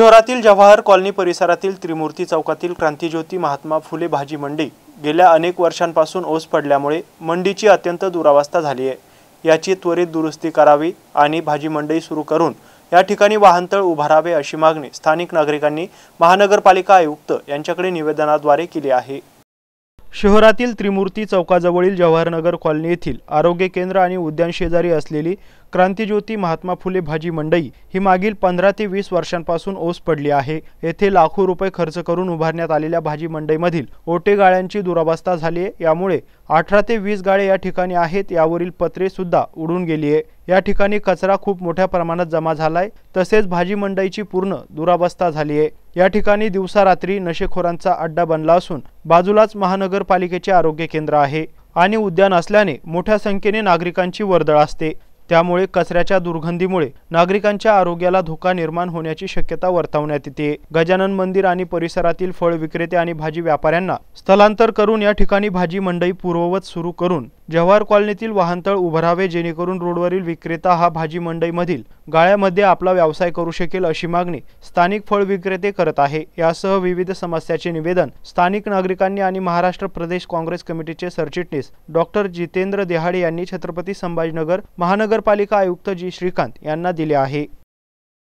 शहरातील जवाहर कॉलनी परिसरातील त्रिमूर्ती चौकातील क्रांतीज्योती महात्मा फुले भाजी मंडी गेल्या अनेक वर्षांपासून ओस पडल्यामुळे मंडीची अत्यंत दुरावस्था झाली आहे याची त्वरित दुरुस्ती करावी आणि भाजी मंडई सुरू करून या ठिकाणी वाहनतळ उभारावे अशी मागणी स्थानिक नागरिकांनी महानगरपालिका आयुक्त यांच्याकडे निवेदनाद्वारे केली आहे शहरातील त्रिमूर्ती चौकाजवळील जवाहरनगर कॉलनी येथील आरोग्य केंद्र आणि उद्यान शेजारी असलेली क्रांतीज्योती महात्मा फुले भाजी मंडई ही मागील पंधरा ते वीस वर्षांपासून ओस पडली आहे येथे लाखो रुपये खर्च करून उभारण्यात आलेल्या भाजी मंडईमधील ओटे गाळ्यांची दुरावस्था झाली आहे यामुळे अठरा ते वीस गाळे या ठिकाणी आहेत यावरील पत्रे सुद्धा उडून गेली आहे या ठिकाणी कचरा खूप मोठ्या प्रमाणात जमा झालाय तसेच भाजी मंडईची पूर्ण दुरावस्था झाली आहे या ठिकाणी दिवसा रात्री नशेखोरांचा अड्डा बनला असून बाजूलाच महानगरपालिकेचे आरोग्य केंद्र आहे आणि उद्यान असल्याने मोठ्या संख्येने नागरिकांची वर्दळ असते त्यामुळे कचऱ्याच्या दुर्गंधीमुळे नागरिकांच्या आरोग्याला धोका निर्माण होण्याची शक्यता वर्तवण्यात येते गजानन मंदिर आणि परिसरातील फळ विक्रेते आणि भाजी व्यापाऱ्यांना स्थलांतर करून या ठिकाणी भाजी मंडई पूर्ववत सुरू करून जव्हार कॉलनीतील वाहनतळ उभारावे जेणेकरून रोडवरील विक्रेता हा भाजी मंडईमधील गाळ्यामध्ये आपला व्यवसाय करू शकेल अशी मागणी स्थानिक फळ विक्रेते करत आहे यासह विविध समस्याचे निवेदन स्थानिक नागरिकांनी आणि महाराष्ट्र प्रदेश काँग्रेस कमिटीचे सरचिटणीस डॉक्टर जितेंद्र देहाडे यांनी छत्रपती संभाजीनगर महानगरपालिका आयुक्त जी श्रीकांत यांना दिले आहे